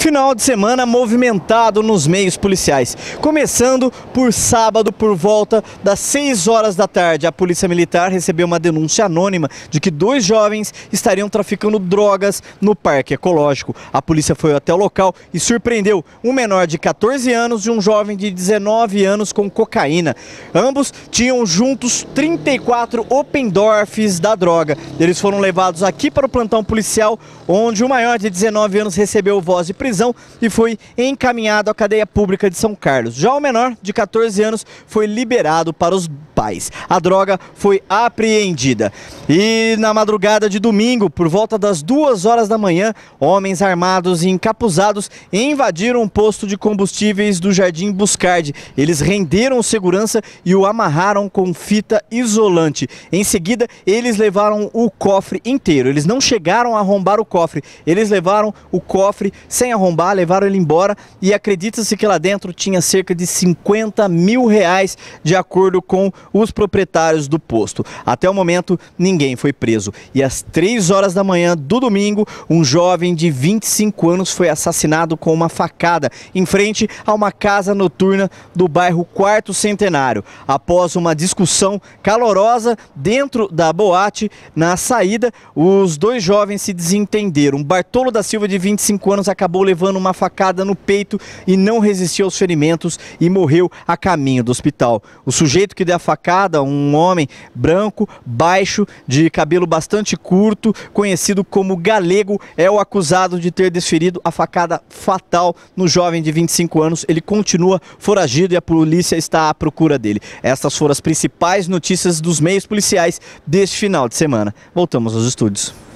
Final de semana movimentado nos meios policiais. Começando por sábado, por volta das 6 horas da tarde, a Polícia Militar recebeu uma denúncia anônima de que dois jovens estariam traficando drogas no Parque Ecológico. A polícia foi até o local e surpreendeu um menor de 14 anos e um jovem de 19 anos com cocaína. Ambos tinham juntos 34 Opendorfs da droga. Eles foram levados aqui para o plantão policial, onde o maior de 19 anos recebeu voz de prisão prisão e foi encaminhado à cadeia pública de São Carlos. Já o menor, de 14 anos, foi liberado para os pais. A droga foi apreendida. E na madrugada de domingo, por volta das 2 horas da manhã, homens armados e encapuzados invadiram um posto de combustíveis do Jardim Buscardi. Eles renderam o segurança e o amarraram com fita isolante. Em seguida, eles levaram o cofre inteiro. Eles não chegaram a arrombar o cofre, eles levaram o cofre sem arrombar arrombar, levaram ele embora e acredita-se que lá dentro tinha cerca de 50 mil reais, de acordo com os proprietários do posto. Até o momento, ninguém foi preso. E às 3 horas da manhã do domingo, um jovem de 25 anos foi assassinado com uma facada em frente a uma casa noturna do bairro Quarto Centenário. Após uma discussão calorosa dentro da boate, na saída, os dois jovens se desentenderam. Bartolo da Silva, de 25 anos, acabou levando uma facada no peito e não resistiu aos ferimentos e morreu a caminho do hospital. O sujeito que deu a facada, um homem branco, baixo, de cabelo bastante curto, conhecido como Galego, é o acusado de ter desferido a facada fatal no jovem de 25 anos. Ele continua foragido e a polícia está à procura dele. Estas foram as principais notícias dos meios policiais deste final de semana. Voltamos aos estúdios.